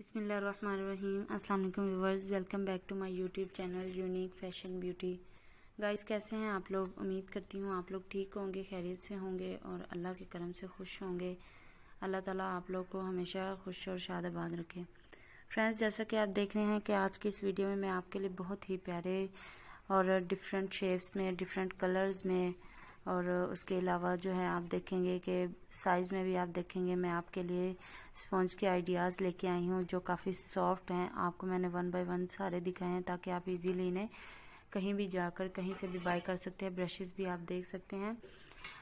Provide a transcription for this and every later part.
बिसमीम् अल्लाम viewers welcome back to my YouTube channel unique fashion beauty guys कैसे हैं आप लोग उम्मीद करती हूँ आप लोग ठीक होंगे खैरियत से होंगे और अल्लाह के करम से खुश होंगे अल्लाह ताला आप लोग को हमेशा खुश और शादाबाद रखे फ्रेंड्स जैसा कि आप देख रहे हैं कि आज की इस वीडियो में मैं आपके लिए बहुत ही प्यारे और डिफरेंट शेप्स में डिफरेंट कलर्स में और उसके अलावा जो है आप देखेंगे कि साइज़ में भी आप देखेंगे मैं आपके लिए स्पॉन्ज के आइडियाज़ लेके आई हूँ जो काफ़ी सॉफ्ट हैं आपको मैंने वन बाय वन सारे दिखाए हैं ताकि आप इजीली इन्हें कहीं भी जाकर कहीं से भी बाय कर सकते हैं ब्रशेज़ भी आप देख सकते हैं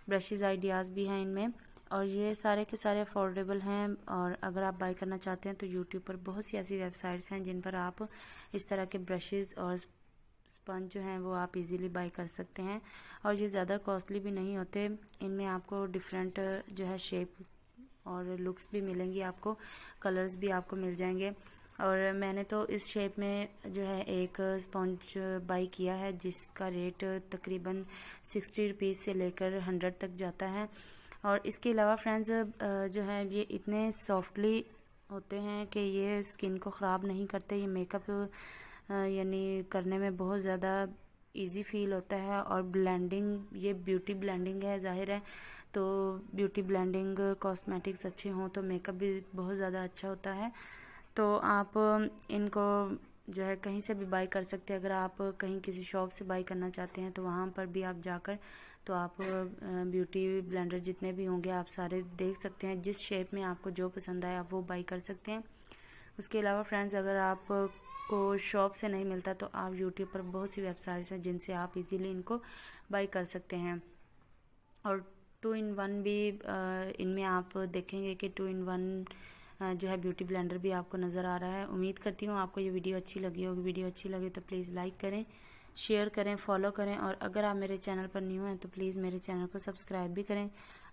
ब्रशेज़ आइडियाज़ भी हैं इनमें और ये सारे के सारे अफोर्डेबल हैं और अगर आप बाय करना चाहते हैं तो यूट्यूब पर बहुत सी ऐसी वेबसाइट्स हैं जिन पर आप इस तरह के ब्रशेज़ और स्पंज जो हैं वो आप इजीली बाई कर सकते हैं और ये ज़्यादा कॉस्टली भी नहीं होते इनमें आपको डिफरेंट जो है शेप और लुक्स भी मिलेंगी आपको कलर्स भी आपको मिल जाएंगे और मैंने तो इस शेप में जो है एक स्पंज बाई किया है जिसका रेट तकरीबन सिक्सटी रुपीज़ से लेकर हंड्रेड तक जाता है और इसके अलावा फ्रेंड्स जो है ये इतने सॉफ्टली होते हैं कि ये स्किन को ख़राब नहीं करते ये मेकअप यानी करने में बहुत ज़्यादा इजी फील होता है और ब्लेंडिंग ये ब्यूटी ब्लेंडिंग है जाहिर है तो ब्यूटी ब्लेंडिंग कॉस्मेटिक्स अच्छे हों तो मेकअप भी बहुत ज़्यादा अच्छा होता है तो आप इनको जो है कहीं से भी बाई कर सकते हैं अगर आप कहीं किसी शॉप से बाई करना चाहते हैं तो वहाँ पर भी आप जाकर तो आप ब्यूटी ब्लेंडर जितने भी होंगे आप सारे देख सकते हैं जिस शेप में आपको जो पसंद आए आप वो बाई कर सकते हैं उसके अलावा फ्रेंड्स अगर आप आपको शॉप से नहीं मिलता तो आप यूट्यूब पर बहुत सी वेबसाइट्स हैं जिनसे आप इजीली इनको बाई कर सकते हैं और टू इन वन भी इनमें आप देखेंगे कि टू इन वन जो है ब्यूटी ब्लेंडर भी आपको नज़र आ रहा है उम्मीद करती हूँ आपको ये वीडियो अच्छी लगी होगी वीडियो अच्छी लगी तो प्लीज़ लाइक करें शेयर करें फॉलो करें और अगर आप मेरे चैनल पर न्यू हैं तो प्लीज़ मेरे चैनल को सब्सक्राइब भी करें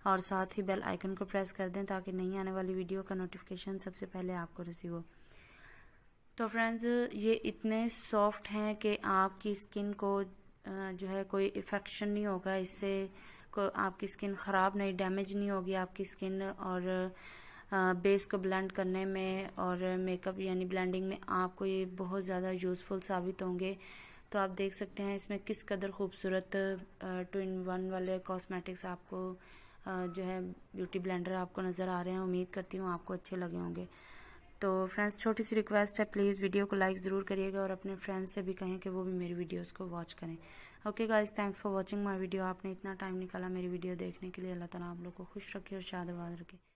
और साथ ही बेल आइकन को प्रेस कर दें ताकि नई आने वाली वीडियो का नोटिफिकेशन सबसे पहले आपको रिसीव हो तो फ्रेंड्स ये इतने सॉफ्ट हैं कि आपकी स्किन को जो है कोई इफेक्शन नहीं होगा इससे को आपकी स्किन ख़राब नहीं डैमेज नहीं होगी आपकी स्किन और बेस को ब्लेंड करने में और मेकअप यानी ब्लेंडिंग में आपको ये बहुत ज़्यादा यूज़फुल साबित होंगे तो आप देख सकते हैं इसमें किस कदर खूबसूरत टू इन वन वाले कॉस्मेटिक्स आपको जो है ब्यूटी ब्लेंडर आपको नज़र आ रहे हैं उम्मीद करती हूँ आपको अच्छे लगे होंगे तो फ्रेंड्स छोटी सी रिक्वेस्ट है प्लीज़ वीडियो को लाइक ज़रूर करिएगा और अपने फ्रेंड्स से भी कहें कि वो भी मेरी वीडियोस को वॉच करें okay guys thanks for watching my video आपने इतना टाइम निकाला मेरी वीडियो देखने के लिए अल्लाह ताला आप लोग को खुश रखे और शाद रखे